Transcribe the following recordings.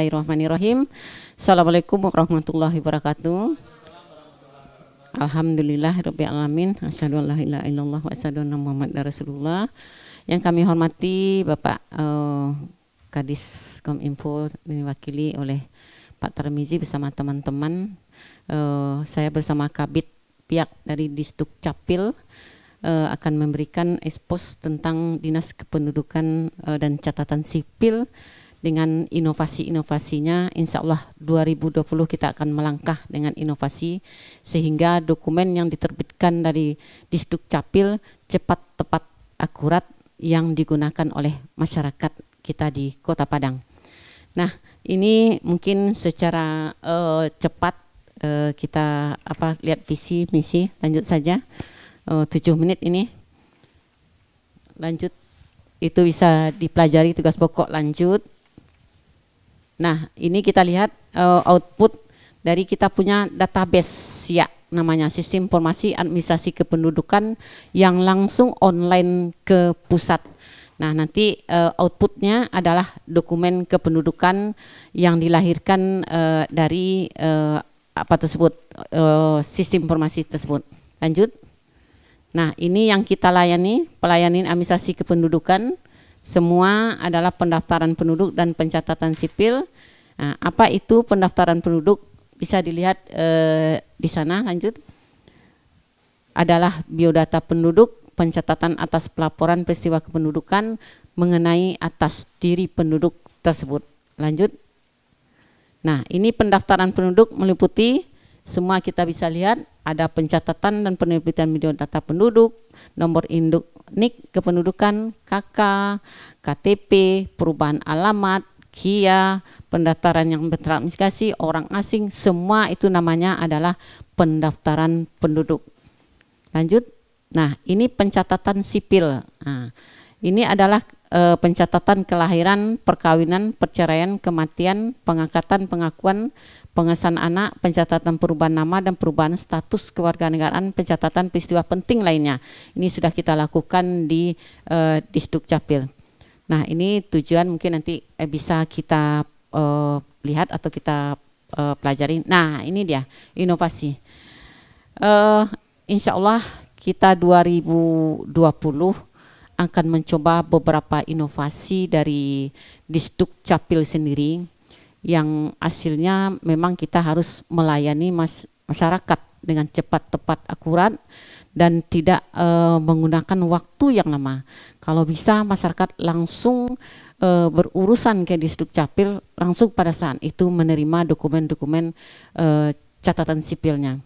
Bismillahirrahmanirrahim. Assalamualaikum warahmatullahi wabarakatuh. Alhamdulillah Rabbil Alamin Asyadu an la ilaha illallah wa anna Rasulullah Yang kami hormati Bapak uh, Kadis Kominfo diwakili oleh Pak Tarmizi bersama teman-teman uh, Saya bersama Kabit pihak dari Distuk Capil uh, akan memberikan ekspos tentang Dinas Kependudukan uh, dan Catatan Sipil dengan inovasi-inovasinya insya Allah 2020 kita akan melangkah dengan inovasi sehingga dokumen yang diterbitkan dari Disduk Capil cepat tepat akurat yang digunakan oleh masyarakat kita di Kota Padang. Nah, ini mungkin secara uh, cepat uh, kita apa lihat visi misi lanjut saja eh, tujuh menit ini. Lanjut itu bisa dipelajari tugas pokok lanjut Nah, ini kita lihat uh, output dari kita punya database ya namanya sistem informasi administrasi kependudukan yang langsung online ke pusat. Nah, nanti uh, outputnya adalah dokumen kependudukan yang dilahirkan uh, dari uh, apa tersebut uh, sistem informasi tersebut. Lanjut. Nah, ini yang kita layani, pelayanan administrasi kependudukan semua adalah pendaftaran penduduk dan pencatatan sipil. Nah, apa itu pendaftaran penduduk? Bisa dilihat eh, di sana lanjut. Adalah biodata penduduk, pencatatan atas pelaporan peristiwa kependudukan mengenai atas diri penduduk tersebut. Lanjut. Nah, ini pendaftaran penduduk meliputi semua kita bisa lihat ada pencatatan dan penelitian biodata penduduk, nomor induk NIK kependudukan, KK, KTP, perubahan alamat, KIA, pendaftaran yang bertransmigrasi, orang asing, semua itu namanya adalah pendaftaran penduduk. Lanjut. Nah, ini pencatatan sipil. Nah, ini adalah e, pencatatan kelahiran, perkawinan, perceraian, kematian, pengangkatan, pengakuan, pengesahan anak, pencatatan perubahan nama dan perubahan status kewarganegaraan, pencatatan peristiwa penting lainnya. Ini sudah kita lakukan di uh, eh, di Capil. Nah, ini tujuan mungkin nanti eh, bisa kita uh, lihat atau kita uh, pelajari. Nah, ini dia inovasi. Uh, insya Allah kita 2020 akan mencoba beberapa inovasi dari distuk Capil sendiri yang hasilnya memang kita harus melayani mas masyarakat dengan cepat, tepat, akurat dan tidak e, menggunakan waktu yang lama. Kalau bisa masyarakat langsung e, berurusan ke Disduk Capil langsung pada saat itu menerima dokumen-dokumen e, catatan sipilnya.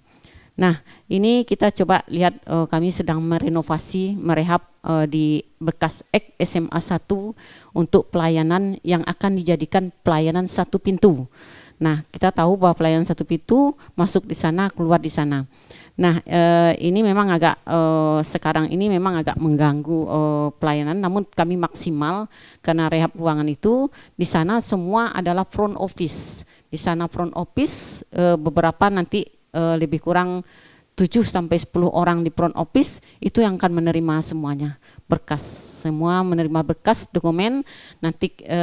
Nah, ini kita coba lihat uh, kami sedang merenovasi, merehab uh, di bekas ek SMA 1 untuk pelayanan yang akan dijadikan pelayanan satu pintu. Nah, kita tahu bahwa pelayanan satu pintu masuk di sana, keluar di sana. Nah, eh, ini memang agak eh, sekarang ini memang agak mengganggu eh, pelayanan, namun kami maksimal karena rehab ruangan itu di sana semua adalah front office. Di sana front office eh, beberapa nanti uh, lebih kurang 7 sampai 10 orang di front office itu yang akan menerima semuanya berkas semua menerima berkas dokumen nanti e,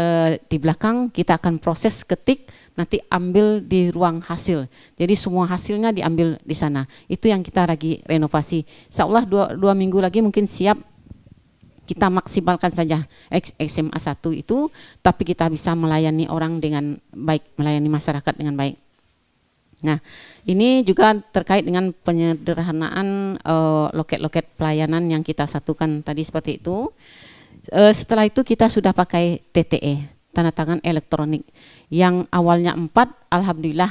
di belakang kita akan proses ketik nanti ambil di ruang hasil jadi semua hasilnya diambil di sana itu yang kita lagi renovasi seolah dua, dua minggu lagi mungkin siap kita maksimalkan saja SMA 1 itu tapi kita bisa melayani orang dengan baik melayani masyarakat dengan baik Nah, ini juga terkait dengan penyederhanaan eh, loket-loket uh, pelayanan yang kita satukan tadi seperti itu. Uh, setelah itu kita sudah pakai TTE, tanda tangan elektronik. Yang awalnya empat alhamdulillah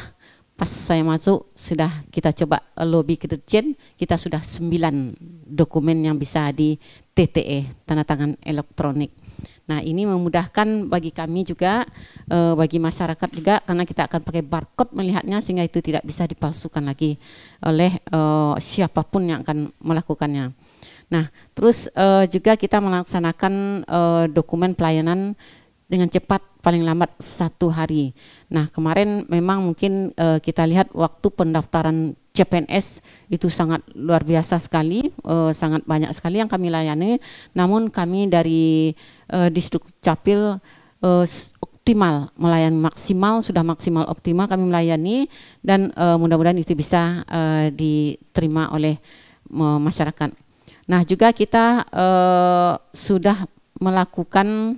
pas saya masuk sudah kita coba lobby ke Dirjen, kita sudah sembilan dokumen yang bisa di TTE, tanda tangan elektronik. Nah ini memudahkan bagi kami juga, e, bagi masyarakat juga karena kita akan pakai barcode melihatnya sehingga itu tidak bisa dipalsukan lagi oleh e, siapapun yang akan melakukannya. Nah terus e, juga kita melaksanakan e, dokumen pelayanan dengan cepat paling lambat satu hari. Nah kemarin memang mungkin e, kita lihat waktu pendaftaran CPNS itu sangat luar biasa sekali, uh, sangat banyak sekali yang kami layani. Namun kami dari uh, Distrik Capil uh, optimal melayani maksimal sudah maksimal optimal kami melayani dan uh, mudah-mudahan itu bisa uh, diterima oleh uh, masyarakat. Nah juga kita uh, sudah melakukan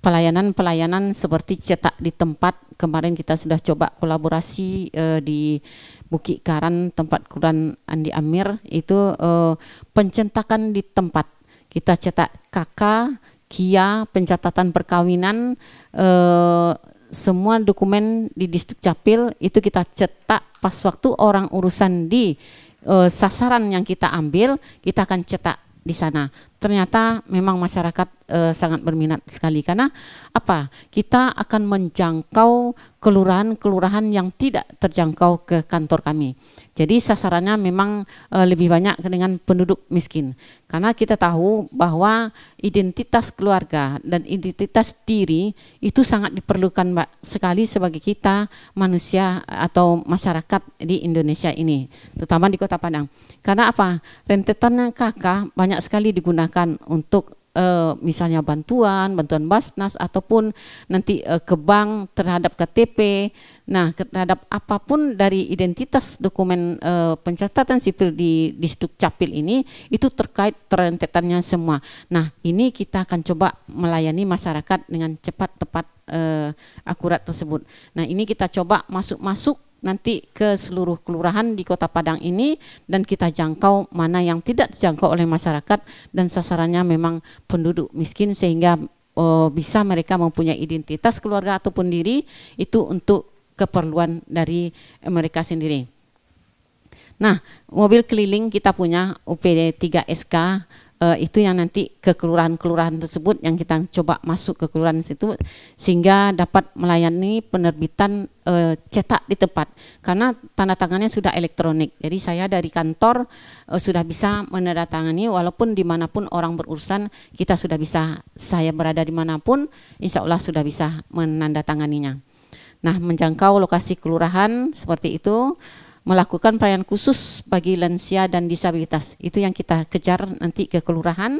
pelayanan-pelayanan seperti cetak di tempat kemarin kita sudah coba kolaborasi uh, di Bukit Karan tempat Quran Andi Amir itu uh, eh, pencetakan di tempat kita cetak KK, KIA, pencatatan perkawinan, uh, semua dokumen di distrik capil itu kita cetak pas waktu orang urusan di uh, sasaran yang kita ambil kita akan cetak di sana. Ternyata memang masyarakat uh, sangat berminat sekali karena apa? Kita akan menjangkau kelurahan-kelurahan yang tidak terjangkau ke kantor kami. Jadi sasarannya memang e, lebih banyak dengan penduduk miskin. Karena kita tahu bahwa identitas keluarga dan identitas diri itu sangat diperlukan Mbak sekali sebagai kita manusia atau masyarakat di Indonesia ini, terutama di Kota Padang. Karena apa? Rentetan kakak banyak sekali digunakan untuk uh, misalnya bantuan, bantuan Basnas ataupun nanti uh, ke bank terhadap KTP. Nah, terhadap apapun dari identitas dokumen uh, pencatatan sipil di di capil ini itu terkait terentetannya semua. Nah, ini kita akan coba melayani masyarakat dengan cepat tepat uh, akurat tersebut. Nah, ini kita coba masuk-masuk nanti ke seluruh kelurahan di Kota Padang ini dan kita jangkau mana yang tidak dijangkau oleh masyarakat dan sasarannya memang penduduk miskin sehingga oh, bisa mereka mempunyai identitas keluarga ataupun diri itu untuk keperluan dari mereka sendiri. Nah, mobil keliling kita punya UPD 3SK uh, itu yang nanti ke kelurahan-kelurahan tersebut yang kita coba masuk ke kelurahan situ sehingga dapat melayani penerbitan uh, cetak di tempat karena tanda tangannya sudah elektronik jadi saya dari kantor uh, sudah bisa menandatangani walaupun dimanapun orang berurusan kita sudah bisa saya berada dimanapun insya Allah sudah bisa menandatanganinya nah menjangkau lokasi kelurahan seperti itu melakukan pelayanan khusus bagi lansia dan disabilitas. Itu yang kita kejar nanti ke kelurahan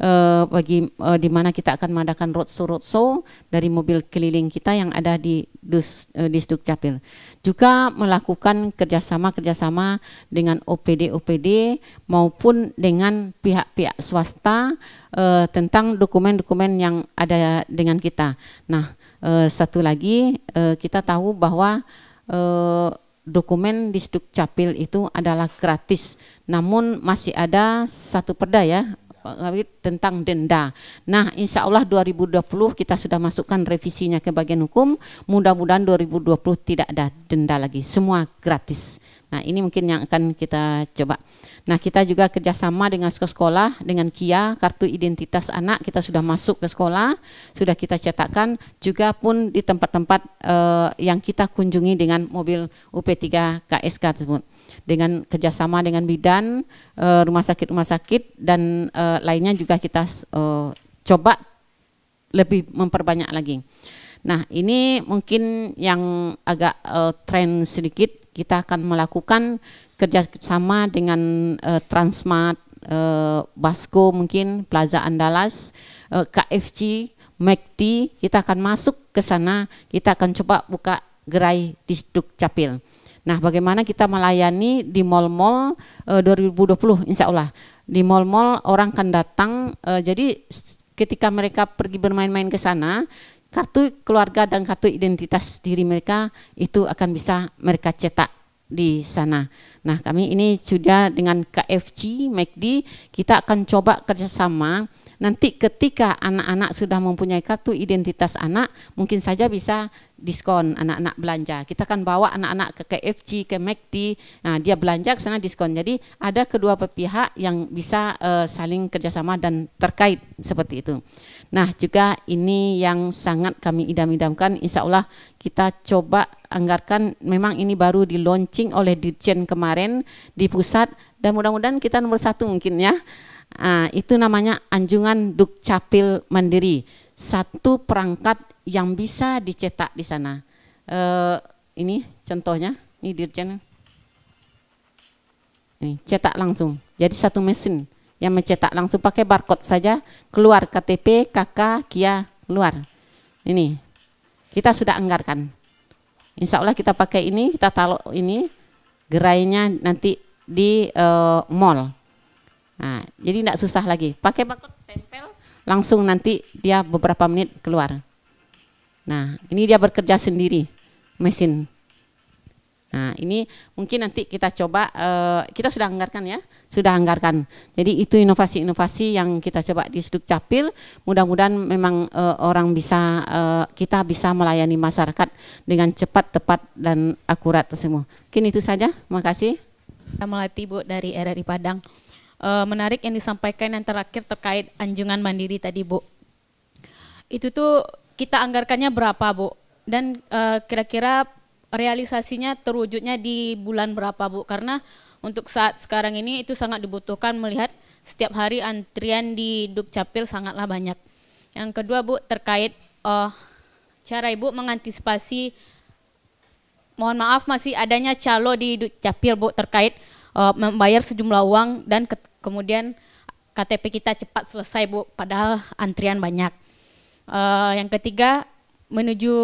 uh, bagi uh, di mana kita akan mengadakan roadshow roadshow dari mobil keliling kita yang ada di dus, uh, di Capil. Juga melakukan kerjasama kerjasama dengan OPD OPD maupun dengan pihak-pihak swasta uh, tentang dokumen-dokumen yang ada dengan kita. Nah, uh, satu lagi uh, kita tahu bahwa uh, dokumen di capil itu adalah gratis. Namun masih ada satu perda ya tentang denda. Nah, insya Allah 2020 kita sudah masukkan revisinya ke bagian hukum. Mudah-mudahan 2020 tidak ada denda lagi, semua gratis. Nah ini mungkin yang akan kita coba. Nah kita juga kerjasama dengan sekolah, dengan KIA, kartu identitas anak kita sudah masuk ke sekolah, sudah kita cetakkan, juga pun di tempat-tempat uh, yang kita kunjungi dengan mobil UP3 KSK tersebut. Dengan kerjasama dengan bidan, uh, rumah sakit-rumah sakit, dan uh, lainnya juga kita uh, coba lebih memperbanyak lagi. Nah ini mungkin yang agak uh, tren sedikit, kita akan melakukan kerjasama dengan uh, Transmart, uh, Basco mungkin, Plaza Andalas, uh, eh, KFC, McD. Kita akan masuk ke sana, kita akan coba buka gerai di Capil. Nah, bagaimana kita melayani di mall-mall uh, 2020 insya Allah. Di mall-mall orang akan datang, uh, jadi ketika mereka pergi bermain-main ke sana, kartu keluarga dan kartu identitas diri mereka itu akan bisa mereka cetak di sana. Nah kami ini sudah dengan KFC, McD, kita akan coba kerjasama nanti ketika anak-anak sudah mempunyai kartu identitas anak, mungkin saja bisa diskon anak-anak belanja. Kita akan bawa anak-anak ke KFC, ke McD, nah dia belanja ke sana diskon. Jadi ada kedua pihak yang bisa uh, saling kerjasama dan terkait seperti itu. Nah juga ini yang sangat kami idam-idamkan insya Allah kita coba anggarkan memang ini baru di launching oleh Dirjen kemarin di pusat dan mudah-mudahan kita nomor satu mungkin ya. nah, itu namanya anjungan Dukcapil Mandiri. Satu perangkat yang bisa dicetak di sana. e, ini contohnya, ini Dirjen. Nih, cetak langsung. Jadi satu mesin yang mencetak langsung pakai barcode saja keluar KTP KK Kia keluar ini kita sudah anggarkan Insya Allah kita pakai ini kita taruh ini gerainya nanti di uh, mall nah, jadi tidak susah lagi pakai barcode tempel langsung nanti dia beberapa menit keluar nah ini dia bekerja sendiri mesin Nah, ini mungkin nanti kita coba uh, kita sudah anggarkan ya, sudah anggarkan. Jadi itu inovasi-inovasi yang kita coba di Sudut Capil, mudah-mudahan memang uh, orang bisa uh, kita bisa melayani masyarakat dengan cepat, tepat dan akurat semua. Mungkin itu saja. Makasih. Melati Bu dari RRI Padang. Uh, menarik yang disampaikan yang terakhir terkait anjungan mandiri tadi, Bu. Itu tuh kita anggarkannya berapa, Bu? Dan kira-kira uh, kira -kira realisasinya terwujudnya di bulan berapa Bu? Karena untuk saat sekarang ini itu sangat dibutuhkan melihat setiap hari antrian di Dukcapil sangatlah banyak. Yang kedua Bu terkait uh, cara Ibu mengantisipasi mohon maaf masih adanya calo di Dukcapil Bu terkait uh, membayar sejumlah uang dan ke kemudian KTP kita cepat selesai Bu padahal antrian banyak. Uh, yang ketiga menuju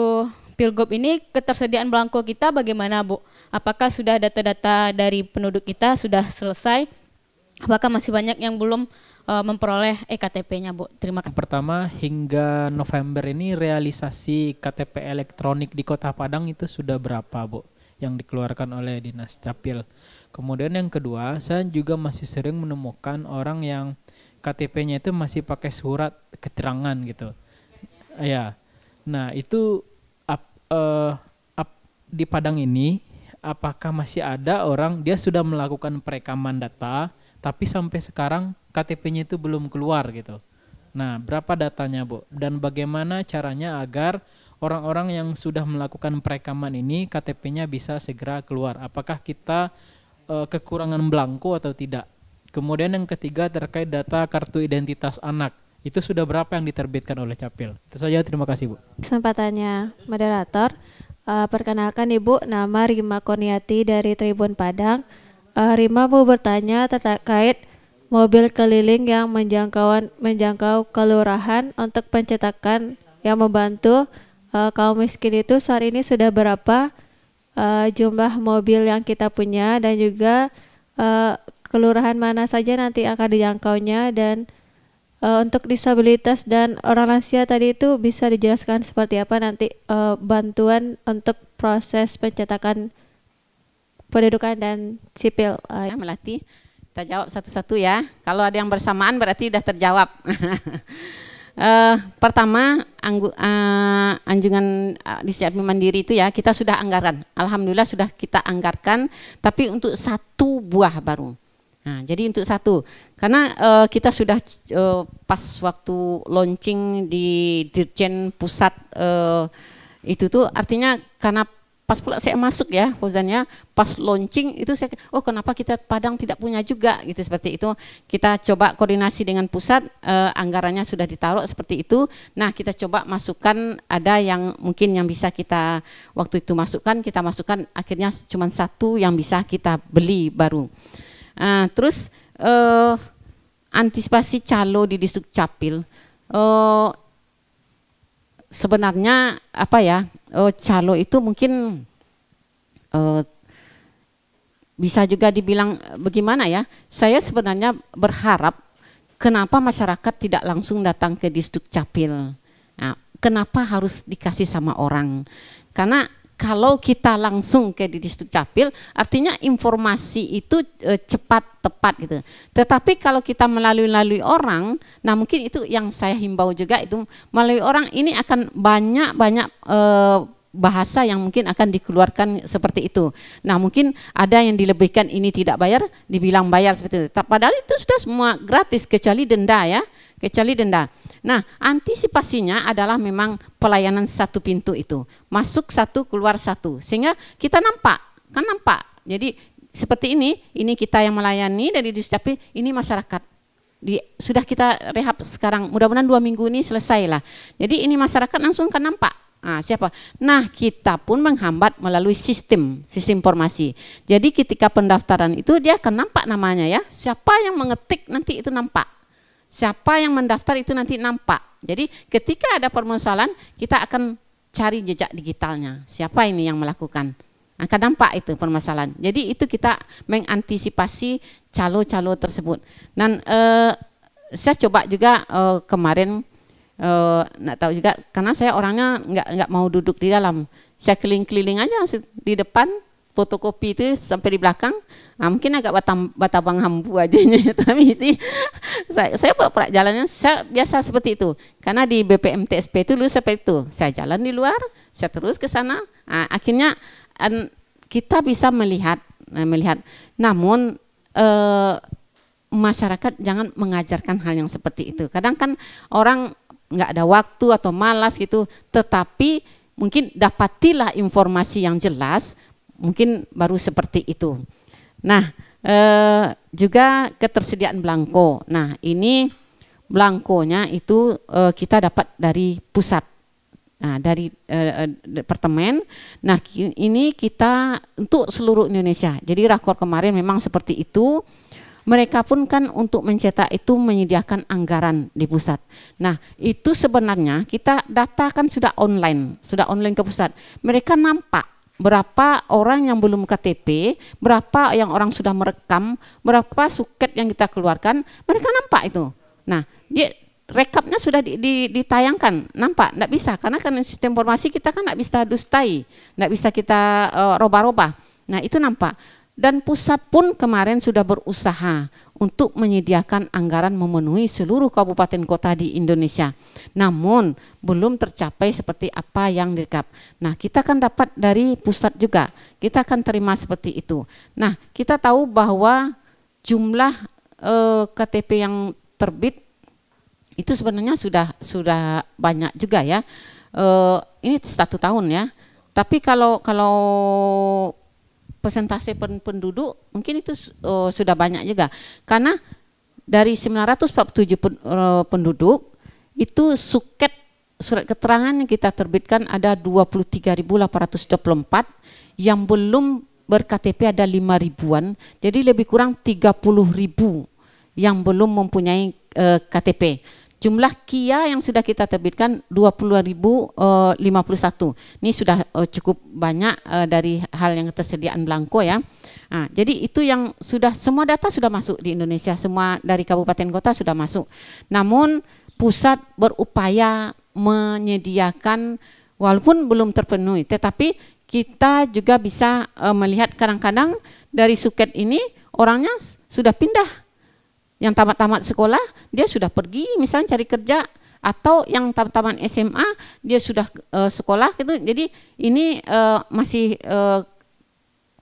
Pilgub ini ketersediaan belangko kita bagaimana Bu? Apakah sudah data-data dari penduduk kita sudah selesai? Apakah masih banyak yang belum uh, memperoleh EKTP-nya Bu? Terima kasih. Pertama, hingga November ini realisasi e KTP elektronik di Kota Padang itu sudah berapa Bu? yang dikeluarkan oleh Dinas Capil. Kemudian yang kedua, saya juga masih sering menemukan orang yang KTP-nya itu masih pakai surat keterangan gitu. Ya. Nah, itu uh, di Padang ini apakah masih ada orang dia sudah melakukan perekaman data tapi sampai sekarang KTP-nya itu belum keluar gitu. Nah, berapa datanya, Bu? Dan bagaimana caranya agar orang-orang yang sudah melakukan perekaman ini KTP-nya bisa segera keluar? Apakah kita uh, kekurangan belangko atau tidak? Kemudian yang ketiga terkait data kartu identitas anak itu sudah berapa yang diterbitkan oleh Capil? Itu saja, terima kasih Bu. Kesempatannya moderator, uh, perkenalkan Ibu nama Rima Kurniati dari Tribun Padang. Uh, Rima Bu bertanya terkait mobil keliling yang menjangkau, menjangkau kelurahan untuk pencetakan yang membantu uh, kaum miskin itu saat ini sudah berapa uh, jumlah mobil yang kita punya dan juga uh, kelurahan mana saja nanti akan dijangkaunya dan uh, untuk disabilitas dan orang lansia tadi itu bisa dijelaskan seperti apa nanti uh, bantuan untuk proses pencetakan pendudukan dan sipil. uh. Ah, Melati, kita jawab satu-satu ya. Kalau ada yang bersamaan berarti sudah terjawab. uh, pertama, anggu, uh, anjungan uh, mandiri itu ya kita sudah anggaran. Alhamdulillah sudah kita anggarkan, tapi untuk satu buah baru Nah, jadi untuk satu, karena uh, kita sudah uh, pas waktu launching di Dirjen Pusat uh, itu tuh artinya karena pas pula saya masuk ya khususnya pas launching itu saya oh kenapa kita Padang tidak punya juga gitu seperti itu kita coba koordinasi dengan pusat eh, anggarannya sudah ditaruh seperti itu nah kita coba masukkan ada yang mungkin yang bisa kita waktu itu masukkan kita masukkan akhirnya cuma satu yang bisa kita beli baru Nah, terus eh, antisipasi calo di distrik capil. Eh, sebenarnya apa ya eh, calo itu mungkin eh, bisa juga dibilang eh, bagaimana ya? Saya sebenarnya berharap kenapa masyarakat tidak langsung datang ke distrik capil? Nah, kenapa harus dikasih sama orang? Karena kalau kita langsung ke di Distrik Capil, artinya informasi itu e, cepat tepat gitu. Tetapi kalau kita melalui-lalui orang, nah mungkin itu yang saya himbau juga itu melalui orang ini akan banyak-banyak e, bahasa yang mungkin akan dikeluarkan seperti itu. Nah mungkin ada yang dilebihkan ini tidak bayar, dibilang bayar seperti itu. Padahal itu sudah semua gratis kecuali denda ya kecuali denda. Nah, antisipasinya adalah memang pelayanan satu pintu itu. Masuk satu, keluar satu. Sehingga kita nampak, kan nampak. Jadi seperti ini, ini kita yang melayani dari Duscapi, ini masyarakat. Di, sudah kita rehab sekarang, mudah-mudahan dua minggu ini selesai lah. Jadi ini masyarakat langsung kan nampak. Nah, siapa? Nah, kita pun menghambat melalui sistem, sistem informasi. Jadi ketika pendaftaran itu dia akan nampak namanya ya. Siapa yang mengetik nanti itu nampak. Siapa yang mendaftar itu nanti nampak. Jadi ketika ada permasalahan, kita akan cari jejak digitalnya. Siapa ini yang melakukan? Akan nampak itu permasalahan. Jadi itu kita mengantisipasi calo-calo tersebut. Dan eh, saya coba juga eh, kemarin eh, nak tahu juga karena saya orangnya nggak nggak mau duduk di dalam. Saya keliling-keliling aja di depan fotokopi itu sampai di belakang Nah, mungkin agak batam, batabang hambu aja tapi sih saya, saya prak jalannya saya biasa seperti itu karena di BPMTSP itu dulu seperti itu saya jalan di luar saya terus ke sana nah, akhirnya kita bisa melihat eh, melihat namun eh, masyarakat jangan mengajarkan hal yang seperti itu kadang kan orang nggak ada waktu atau malas gitu tetapi mungkin dapatilah informasi yang jelas mungkin baru seperti itu Nah, eh, juga ketersediaan belangko. Nah, ini belangkonya itu eh, kita dapat dari pusat. Nah, dari eh, eh departemen. Nah, ini kita untuk seluruh Indonesia. Jadi rakor kemarin memang seperti itu. Mereka pun kan untuk mencetak itu menyediakan anggaran di pusat. Nah, itu sebenarnya kita data kan sudah online, sudah online ke pusat. Mereka nampak berapa orang yang belum KTP, berapa yang orang sudah merekam, berapa suket yang kita keluarkan, mereka nampak itu. Nah, dia, rekapnya sudah di, di, ditayangkan, nampak, tidak bisa, karena kan sistem informasi kita kan tidak bisa dustai, tidak bisa kita uh, eh, roba-roba. Nah, itu nampak. Dan pusat pun kemarin sudah berusaha untuk menyediakan anggaran memenuhi seluruh kabupaten kota di Indonesia. Namun belum tercapai seperti apa yang dikap. Nah, kita kan dapat dari pusat juga. Kita akan terima seperti itu. Nah, kita tahu bahwa jumlah eh, KTP yang terbit itu sebenarnya sudah sudah banyak juga ya. Eh, ini satu tahun ya. Tapi kalau kalau persentase penduduk mungkin itu oh, sudah banyak juga karena dari 947 pen, uh, penduduk itu suket surat keterangan yang kita terbitkan ada 23.824 yang belum berKTP ada 5 ribuan jadi lebih kurang 30.000 yang belum mempunyai uh, eh, KTP. Jumlah KIA yang sudah kita terbitkan 20.051. Eh, ini sudah eh, cukup banyak eh, dari hal yang tersediaan belangko ya. Nah, jadi itu yang sudah semua data sudah masuk di Indonesia, semua dari kabupaten kota sudah masuk. Namun pusat berupaya menyediakan walaupun belum terpenuhi, tetapi kita juga bisa melihat kadang-kadang dari suket ini orangnya sudah pindah yang tamat-tamat sekolah, dia sudah pergi misalnya cari kerja, atau yang tamat-tamat SMA, dia sudah uh, sekolah gitu. Jadi ini uh, masih uh,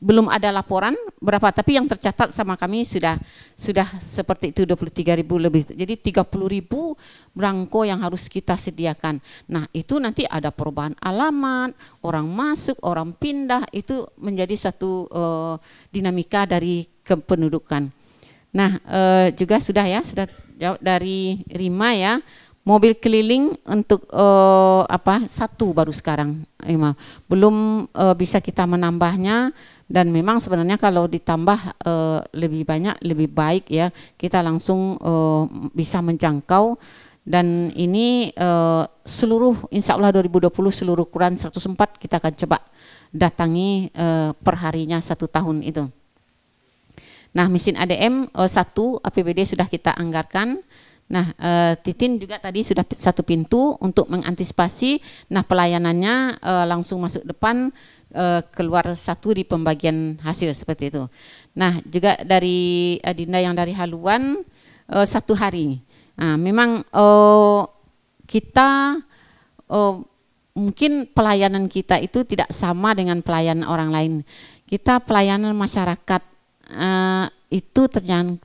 belum ada laporan berapa, tapi yang tercatat sama kami sudah sudah seperti itu 23 ribu lebih. Jadi 30 ribu branko yang harus kita sediakan. Nah itu nanti ada perubahan alamat, orang masuk, orang pindah, itu menjadi suatu uh, dinamika dari kependudukan. Nah, e, juga sudah ya, sudah jawab dari Rima ya. Mobil keliling untuk e, apa? Satu baru sekarang, Rima. Belum e, bisa kita menambahnya dan memang sebenarnya kalau ditambah e, lebih banyak lebih baik ya. Kita langsung e, bisa menjangkau dan ini e, seluruh insya Allah 2020 seluruh Quran 104 kita akan coba datangi e, perharinya satu tahun itu. Nah, mesin ADM eh, satu APBD sudah kita anggarkan. Nah, eh, Titin juga tadi sudah satu pintu untuk mengantisipasi. Nah, pelayanannya eh, langsung masuk depan eh, keluar satu di pembagian hasil seperti itu. Nah, juga dari Dinda yang dari haluan eh, satu hari. Nah, memang eh, kita oh, mungkin pelayanan kita itu tidak sama dengan pelayanan orang lain. Kita pelayanan masyarakat uh, itu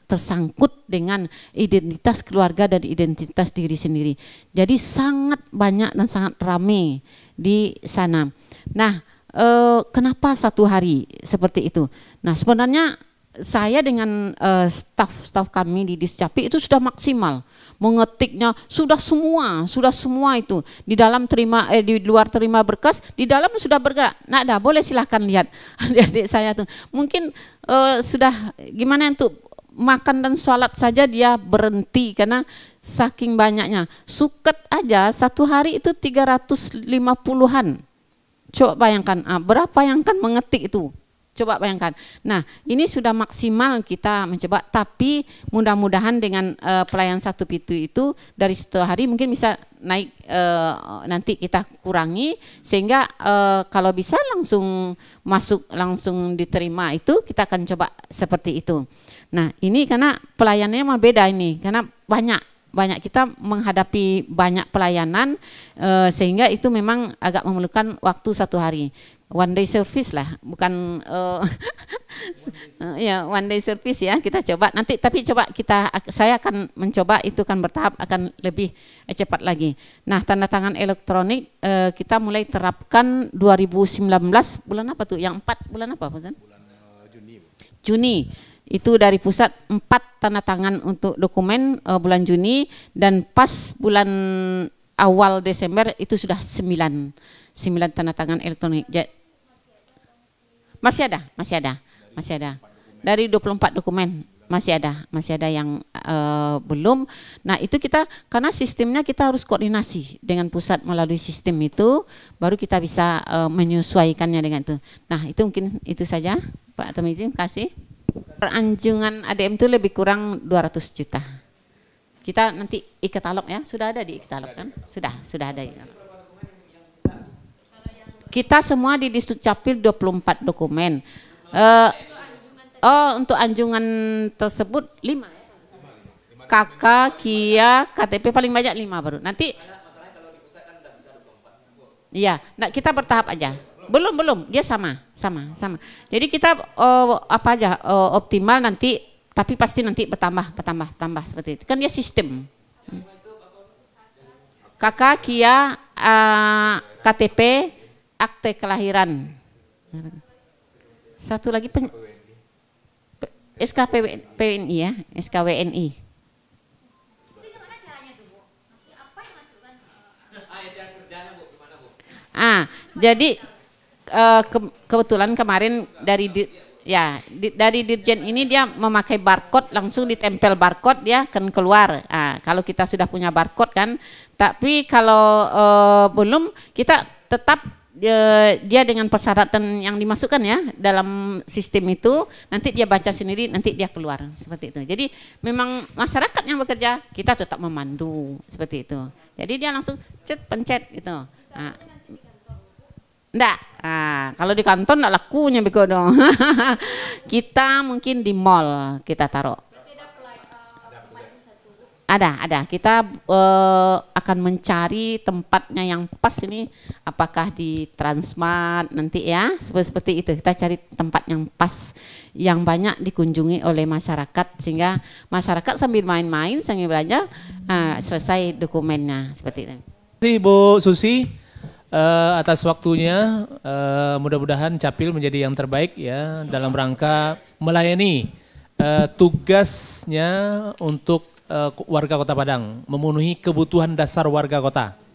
tersangkut dengan identitas keluarga dan identitas diri sendiri. Jadi sangat banyak dan sangat ramai di sana. Nah, e, kenapa satu hari seperti itu? Nah, sebenarnya saya dengan e, eh, staf-staf kami di Discapi itu sudah maksimal mengetiknya sudah semua sudah semua itu di dalam terima eh, di luar terima berkas di dalam sudah bergerak nah dah boleh silahkan lihat adik-adik saya tuh mungkin uh, sudah gimana untuk makan dan sholat saja dia berhenti karena saking banyaknya. Suket aja satu hari itu 350-an. Coba bayangkan, ah, berapa yang kan mengetik itu? Coba bayangkan. Nah, ini sudah maksimal kita mencoba, tapi mudah-mudahan dengan uh, pelayan satu pintu itu dari satu hari mungkin bisa naik uh, nanti kita kurangi sehingga uh, kalau bisa langsung masuk langsung diterima itu kita akan coba seperti itu. Nah, ini karena pelayanannya mah beda ini karena banyak banyak kita menghadapi banyak pelayanan sehingga itu memang agak memerlukan waktu satu hari one day service lah, bukan uh, ya one day service ya kita coba nanti tapi coba kita saya akan mencoba itu kan bertahap akan lebih cepat lagi. Nah tanda tangan elektronik uh, kita mulai terapkan 2019 bulan apa tuh? Yang empat bulan apa Pak Bulan uh, Juni. Juni itu dari pusat empat tanda tangan untuk dokumen uh, bulan Juni dan pas bulan awal Desember itu sudah sembilan sembilan tanda tangan elektronik. Masih ada, masih ada, masih ada. Dari 24 dokumen masih ada, masih ada yang uh, belum. Nah, itu kita karena sistemnya kita harus koordinasi dengan pusat melalui sistem itu baru kita bisa uh, menyesuaikannya dengan itu. Nah, itu mungkin itu saja Pak Tomizin kasih. Peranjungan ADM itu lebih kurang 200 juta. Kita nanti e-katalog ya, sudah ada di e-katalog kan? Sudah, sudah ada di kita semua di Capil 24 dokumen. Uh, oh, untuk anjungan tersebut 5 ya. Kakak, Kia, KTP paling banyak 5 baru. Nanti Iya, nah kita bertahap aja. Belum, belum. Dia sama, sama, sama. Jadi kita oh, apa aja oh, optimal nanti tapi pasti nanti bertambah, bertambah, tambah seperti itu. Kan dia sistem. Kakak, hmm. Kia, uh, eh, KTP, akte kelahiran. Satu lagi pen, SKPWNI ya, SKWNI. Ah, jadi eh, ke, kebetulan kemarin dari di, ya di, dari dirjen ini dia memakai barcode langsung ditempel barcode ya akan keluar. Ah, kalau kita sudah punya barcode kan, tapi kalau eh, belum kita tetap dia, dia dengan persyaratan yang dimasukkan ya dalam sistem itu nanti dia baca sendiri nanti dia keluar seperti itu jadi memang masyarakat yang bekerja kita tetap memandu seperti itu jadi dia langsung cet pencet gitu nah, enggak nah, kalau di kantor enggak lakunya begitu dong kita mungkin di mall kita taruh ada, ada. Kita uh, akan mencari tempatnya yang pas ini apakah di Transmart nanti ya, seperti, seperti itu. Kita cari tempat yang pas yang banyak dikunjungi oleh masyarakat sehingga masyarakat sambil main-main sambil belajar uh, eh, selesai dokumennya seperti itu. Terima Bu Susi uh, atas waktunya. Uh, mudah-mudahan Capil menjadi yang terbaik ya dalam rangka melayani uh, tugasnya untuk Eh, warga Kota Padang, memenuhi kebutuhan dasar warga kota.